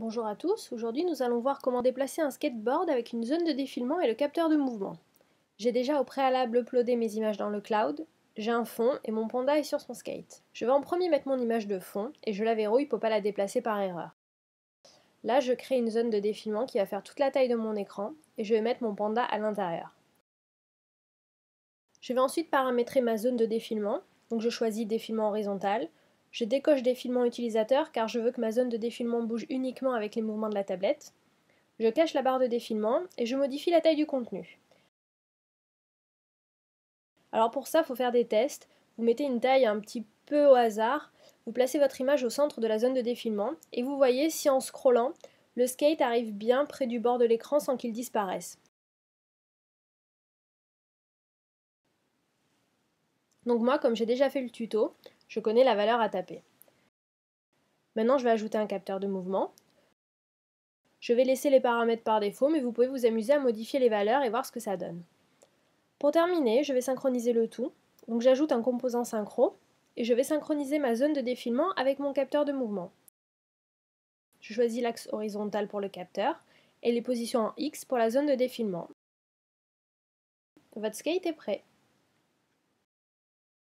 Bonjour à tous, aujourd'hui nous allons voir comment déplacer un skateboard avec une zone de défilement et le capteur de mouvement. J'ai déjà au préalable uploadé mes images dans le cloud, j'ai un fond et mon panda est sur son skate. Je vais en premier mettre mon image de fond et je la verrouille pour pas la déplacer par erreur. Là je crée une zone de défilement qui va faire toute la taille de mon écran et je vais mettre mon panda à l'intérieur. Je vais ensuite paramétrer ma zone de défilement, donc je choisis défilement horizontal, je décoche défilement utilisateur car je veux que ma zone de défilement bouge uniquement avec les mouvements de la tablette. Je cache la barre de défilement et je modifie la taille du contenu. Alors pour ça, il faut faire des tests. Vous mettez une taille un petit peu au hasard, vous placez votre image au centre de la zone de défilement et vous voyez si en scrollant, le skate arrive bien près du bord de l'écran sans qu'il disparaisse. Donc moi, comme j'ai déjà fait le tuto, je connais la valeur à taper. Maintenant, je vais ajouter un capteur de mouvement. Je vais laisser les paramètres par défaut, mais vous pouvez vous amuser à modifier les valeurs et voir ce que ça donne. Pour terminer, je vais synchroniser le tout. Donc j'ajoute un composant synchro, et je vais synchroniser ma zone de défilement avec mon capteur de mouvement. Je choisis l'axe horizontal pour le capteur, et les positions en X pour la zone de défilement. Votre skate est prêt.